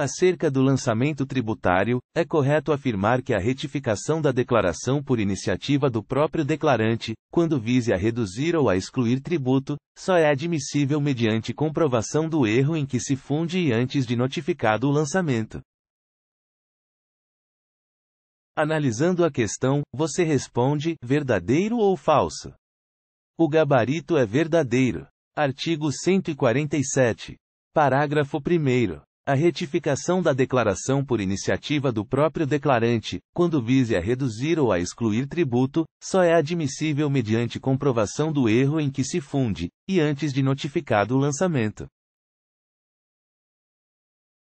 Acerca do lançamento tributário, é correto afirmar que a retificação da declaração por iniciativa do próprio declarante, quando vise a reduzir ou a excluir tributo, só é admissível mediante comprovação do erro em que se funde e antes de notificado o lançamento. Analisando a questão, você responde: verdadeiro ou falso? O gabarito é verdadeiro. Artigo 147. Parágrafo 1 a retificação da declaração por iniciativa do próprio declarante, quando vise a reduzir ou a excluir tributo, só é admissível mediante comprovação do erro em que se funde, e antes de notificado o lançamento.